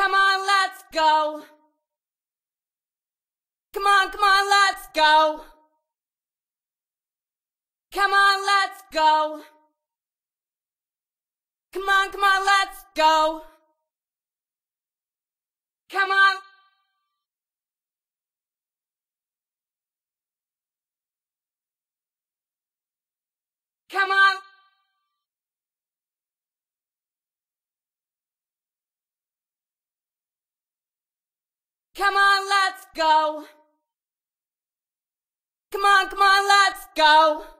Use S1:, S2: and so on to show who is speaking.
S1: Come on, let's go. Come on, come on, let's go. Come on, let's go. Come on, come on, let's go. Come on. Come on. Come on, let's go. Come on, come on, let's go.